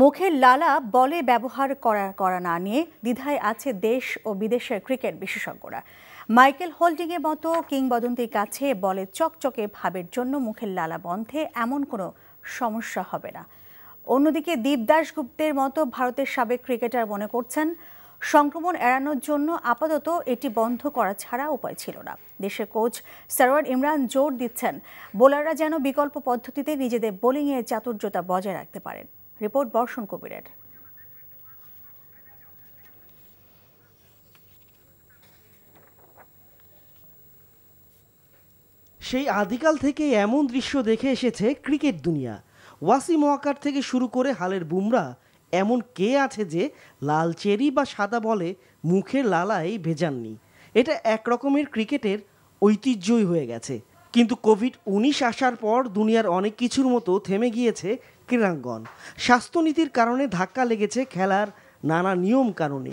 মুখের লালা বলে ব্যবহার করা করা না নিয়ে দ্বিধায় আছে দেশ ও বিদেশের ক্রিকেট বিশেষজ্ঞরা মাইকেল হোল্ডিংয়ের মতো কিংবদন্তির কাছে বলে চকচকে ভাবের জন্য মুখের লালা বন্ধে এমন কোনো সমস্যা হবে না অন্যদিকে দীপদাস গুপ্তের মতো ভারতের সাবেক ক্রিকেটার মনে করছেন সংক্রমণ এড়ানোর জন্য আপাতত এটি বন্ধ করা ছাড়া উপায় ছিল না দেশের কোচ সারওয়ার ইমরান জোর দিচ্ছেন বোলাররা যেন বিকল্প পদ্ধতিতে নিজেদের বোলিংয়ে চাতুর্যতা বজায় রাখতে পারেন রিপোর্ট বর্ষণ কবিরের সেই আদিকাল থেকে এমন দৃশ্য দেখে এসেছে ক্রিকেট দুনিয়া ওয়াসিম ওয়াকার থেকে শুরু করে হালের বুমরা এমন কে আছে যে লাল চেরি বা সাদা বলে মুখের লালায় ভেজাননি এটা এক রকমের ক্রিকেটের ঐতিহ্যই হয়ে গেছে কিন্তু কোভিড উনিশ আসার পর দুনিয়ার অনেক কিছুর মতো থেমে গিয়েছে ক্রীড়াঙ্গন স্বাস্থ্যনীতির কারণে ধাক্কা লেগেছে খেলার নানা নিয়ম কারণে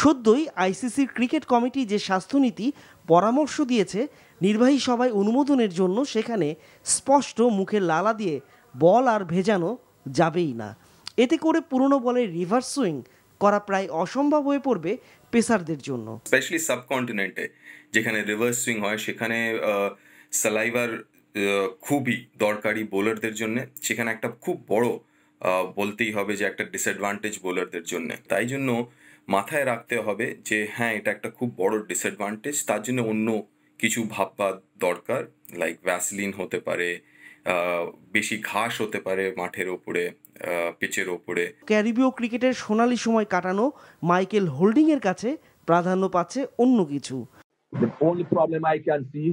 সদ্যই আইসিসির ক্রিকেট কমিটি যে স্বাস্থ্যনীতি পরামর্শ দিয়েছে নির্বাহী সভায় অনুমোদনের জন্য সেখানে স্পষ্ট মুখে লালা দিয়ে বল আর ভেজানো যাবেই না এতে করে পুরনো বলের রিভার্স সুইং করা প্রায় অসম্ভব হয়ে পড়বে পেসারদের জন্য স্পেশালি সাবকন্টিনেন্টে যেখানে রিভার্স সুইং হয় সেখানে সালাইভার খুবই দরকারি বোলারদের জন্য সেখানে একটা খুব বড় বলতেই হবে যে একটা ডিসঅ্যাডভান্টেজ বোলারদের জন্য তাই জন্য মাথায় রাখতে হবে যে হ্যাঁ এটা একটা খুব বড় ডিসঅ্যাডভান্টেজ তার জন্য অন্য কিছু ভাববা দরকার লাইক ভ্যাসলিন হতে পারে বেশি ঘাস হতে পারে মাঠের ওপরে পিচের ওপরে ক্যারিবীয় ক্রিকেটের সোনালী সময় কাটানো মাইকেল হোল্ডিংয়ের কাছে প্রাধান্য পাচ্ছে অন্য কিছু The only problem I can see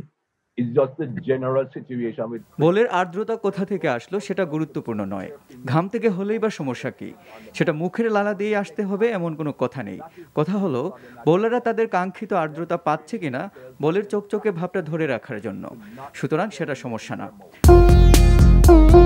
বলের আর্দ্রতা কোথা থেকে আসলো সেটা গুরুত্বপূর্ণ নয় ঘাম থেকে হলেই বা সমস্যা কি সেটা মুখের লালা দিয়ে আসতে হবে এমন কোনো কথা নেই কথা হলো বোলাররা তাদের কাঙ্ক্ষিত আর্দ্রতা পাচ্ছে কিনা বলের চকচকে ভাবটা ধরে রাখার জন্য সুতরাং সেটা সমস্যা না